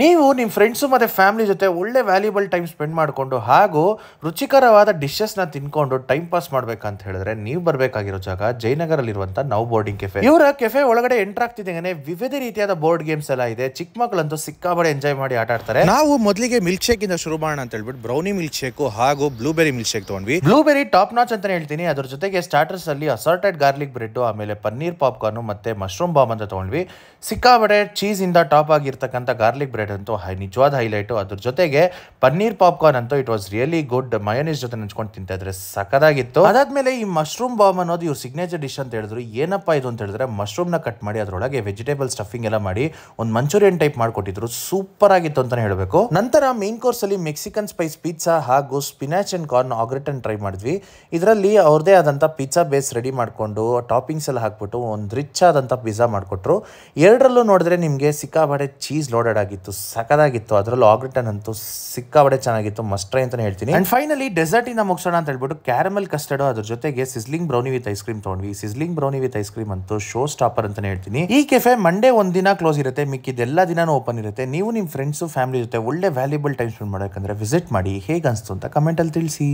ನೀವು ನಿಮ್ಮ ಫ್ರೆಂಡ್ಸು ಮತ್ತು ಫ್ಯಾಮಿಲಿ ಜೊತೆ ಒಳ್ಳೆ ವ್ಯಾಲ್ಯೂಬಲ್ ಟೈಮ್ ಸ್ಪೆಂಡ್ ಮಾಡಿಕೊಂಡು ಹಾಗೂ ರುಚಿಕರವಾದ ಡಿಶಸ್ನ ತಿನ್ಕೊಂಡು ಟೈಮ್ ಪಾಸ್ ಮಾಡ್ಬೇಕಂತ ಹೇಳಿದ್ರೆ ನೀವು ಬರಬೇಕಾಗಿರೋ ಜಾಗ ಜಯನಗರಲ್ಲಿರುವಂಥ ನೌ ಬೋರ್ಡಿಂಗ್ ಕೆಫೆ ಇವರ ಕೆಫೆ ಒಳಗಡೆ ಎಂಟರ್ ಆಗ್ತಿದ್ದಂಗೆ ವಿವಿಧ ರೀತಿಯಾದ ಬೋರ್ಡ್ ಗೇಮ್ಸ್ ಎಲ್ಲ ಇದೆ ಚಿಕ್ಕ ಮಕ್ಕಳಂತೂ ಸಿಕ್ಕಾಬಡೆ ಎಂಜಾಯ್ ಮಾಡಿ ಆಟ ಆಡ್ತಾರೆ ನಾವು ಮೊದಲಿಗೆ ಮಿಲ್ಕ್ ಶೇಕ್ ಇಂದ ಶುರು ಮಾಡೋಣ ಅಂತ ಹೇಳ್ಬಿಟ್ಟು ಬ್ರೌನಿ ಮಿಲ್ಕ್ ಶೇಕ್ ಹಾಗೂ ಬ್ಲೂಬೆರಿ ಮಿಲ್ಕ್ ಶೇಕ್ ತಗೊಂಡ್ವಿ ಬ್ಲೂಬೆರಿ ಟಾಪ್ ನಾಚ್ ಅಂತ ಹೇಳ್ತೀನಿ ಅದ್ರ ಜೊತೆಗೆ ಸ್ಟಾರ್ಟರ್ಸ್ ಅಲ್ಲಿ ಅಸಾರ್ಟೆಡ್ ಗಾರ್ಲಿಕ್ ಬ್ರೆಡ್ ಆಮೇಲೆ ಪನ್ನೀರ್ ಪಾಪ್ಕಾರ್ನ್ ಮತ್ತೆ ಮಶ್ರೂಮ್ ಬಾಂಬ್ ಅಂತ ತಗೊಂಡ್ವಿ ಸಿಕ್ಕಾಬಡೆ ಚೀಸ್ ಇಂದ ಟಾಪ್ ಆಗಿರ್ತಕ್ಕಂಥ ಗಾರ್ಲಿಕ್ ಬ್ರೆಡ್ ಅಂತೂ ಹೈ ನಿಜವಾದ ಹೈಲೈಟು ಅದ್ರ ಜೊತೆಗೆ ಪನ್ನೀರ್ ಪಾಪ್ಕಾರ್ನ್ ಅಂತೂ it was really good mayonnaise ಜೊತೆ ನೆಂಚ್ಕೊಂಡು ತಿಂತಾಯಿದ್ರೆ ಇದ್ರೆ ಸಖದಾಗಿತ್ತು ಅದಾದ್ಮೇಲೆ ಈ ಮಶ್ರೂಮ್ ಬಾಮ್ ಅನ್ನೋದು ಇವ್ರ ಸಿಗ್ನೇಚರ್ ಡಿಶ್ ಅಂತ ಹೇಳಿದ್ರು ಏನಪ್ಪ ಇದು ಅಂತ ಹೇಳಿದ್ರೆ ಮಶ್ರೂಮ್ನ ಕಟ್ ಮಾಡಿ ಅದರೊಳಗೆ ವೆಜಿಟೇಬಲ್ ಸ್ಟಫಿಂಗ್ ಎಲ್ಲ ಮಾಡಿ ಒಂದು ಮಂಚೂರಿಯನ್ ಟೈಪ್ ಮಾಡಿಕೊಟ್ಟಿದ್ರು ಸೂಪರ್ ಆಗಿತ್ತು ಅಂತಾನೆ ಹೇಳಬೇಕು ನಂತರ ಮೇನ್ ಕೋರ್ಸ್ ಅಲ್ಲಿ ಮೆಕ್ಸಿಕನ್ ಸ್ಪೈಸ್ ಪಿಜ್ಜಾ ಹಾಗೂ spinach and corn au gratin try ಮಾಡಿದ್ವಿ ಇದರಲ್ಲಿ ಅವ್ರದೇ ಆದಂಥ ಪಿಜ್ಜಾ ಬೇಸ್ ರೆಡಿ ಮಾಡಿಕೊಂಡು ಟಾಪಿಂಗ್ಸ್ ಎಲ್ಲ ಹಾಕ್ಬಿಟ್ಟು ಒಂದು ರಿಚ್ ಆದಂಥ ಪಿಜ್ಜಾ ಮಾಡಿಕೊಟ್ರು ಎರಡರಲ್ಲೂ ನೋಡಿದ್ರೆ ನಿಮಗೆ ಸಿಕ್ಕಾಬಾಡೆ ಚೀಸ್ ಲೋಡೆಡ್ ಆಗಿತ್ತು ಅಂತೂ ಸಖದಾಗಿತ್ತು ಅದರಲ್ಲೂ ಆಗ್ರಿಟನ್ ಅಂತೂ ಸಿಕ್ಕಾಬಡೆ ಚೆನ್ನಾಗಿತ್ತು ಮಸ್ಟ್ರೈ ಅಂತಲೇ ಹೇಳ್ತೀನಿ ಆ್ಯಂಡ್ ಫೈನಲಿ ಡೆಸರ್ಟಿಂದ ಮುಗಿಸೋಣ ಅಂತ ಹೇಳ್ಬಿಟ್ಟು ಕ್ಯಾರಮಲ್ ಕಸ್ಟರ್ಡ್ ಅದ್ರ ಜೊತೆಗೆ sizzling brownie with ice cream ತೊಗೊಂಡ್ವಿ sizzling brownie with ice cream ಅಂತೂ ಶೋ ಸ್ಟಾಪರ್ ಅಂತಲೇ ಹೇಳ್ತೀನಿ ಈ ಕೆಫೆ ಮಂಡೇ ಒಂದಿನ ಕ್ಲೋಸ್ ಇರುತ್ತೆ ಮಿಕ್ಕಿದ್ದೆಲ್ಲ ದಿನಾನೂ ಓಪನ್ ಇರುತ್ತೆ ನೀವು ನಿಮ್ಮ ಫ್ರೆಂಡ್ಸು ಫ್ಯಾಮಿಲಿ ಜೊತೆ ಒಳ್ಳೆ ವ್ಯಾಲ್ಯೂಬಲ್ ಟೈಮ್ ಸ್ಪೆಂಡ್ ಮಾಡಬೇಕಂದ್ರೆ ವಿಸಿಟ್ ಮಾಡಿ ಹೇಗೆ ಅನಿಸ್ತು ಅಂತ ಕಮೆಂಟಲ್ಲಿ ತಿಳಿಸಿ